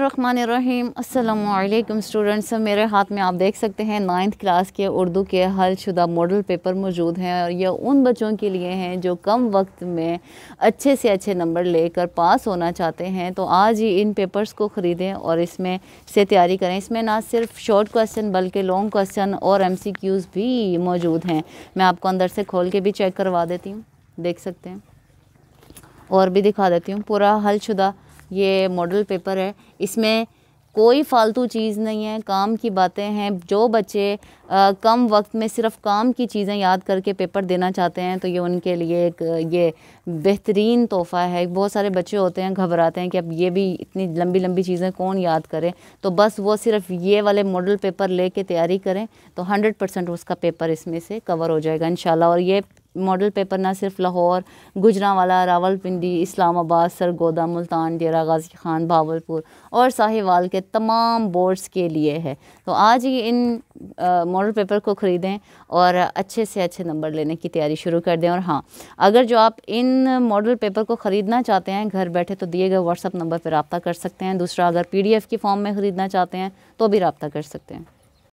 अस्सलाम स्टूडेंट्स मेरे हाथ में आप देख सकते हैं नाइन्थ क्लास के उर्दू के हल शुदा मॉडल पेपर मौजूद हैं और यह उन बच्चों के लिए हैं जो कम वक्त में अच्छे से अच्छे नंबर लेकर पास होना चाहते हैं तो आज ही इन पेपर्स को ख़रीदें और इसमें से तैयारी करें इसमें ना सिर्फ शॉर्ट क्वेश्चन बल्कि लॉन्ग क्वेश्चन और एम भी मौजूद हैं मैं आपको अंदर से खोल के भी चेक करवा देती हूँ देख सकते हैं और भी दिखा देती हूँ पूरा हल शुदा ये मॉडल पेपर है इसमें कोई फालतू चीज़ नहीं है काम की बातें हैं जो बच्चे आ, कम वक्त में सिर्फ काम की चीज़ें याद करके पेपर देना चाहते हैं तो ये उनके लिए एक ये बेहतरीन तोहफ़ा है बहुत सारे बच्चे होते हैं घबराते हैं कि अब ये भी इतनी लंबी लंबी चीज़ें कौन याद करें तो बस वो सिर्फ ये वाले मॉडल पेपर ले कर तैयारी करें तो हंड्रेड परसेंट उसका पेपर इसमें से कवर हो जाएगा इन और ये मॉडल पेपर ना सिर्फ लाहौर गुजरावाला रावलपिंडी इस्लामाबाद सरगोदा मुल्तान डेरा गाजी खान भावलपुर और साहिवाल के तमाम बोर्ड्स के लिए है तो आज ही इन मॉडल पेपर को ख़रीदें और अच्छे से अच्छे नंबर लेने की तैयारी शुरू कर दें और हाँ अगर जो आप इन मॉडल पेपर को ख़रीदना चाहते हैं घर बैठे तो दिए गए व्हाट्सअप नंबर पर रबता कर सकते हैं दूसरा अगर पी की फॉर्म में ख़रीदना चाहते हैं तो भी रबता कर सकते हैं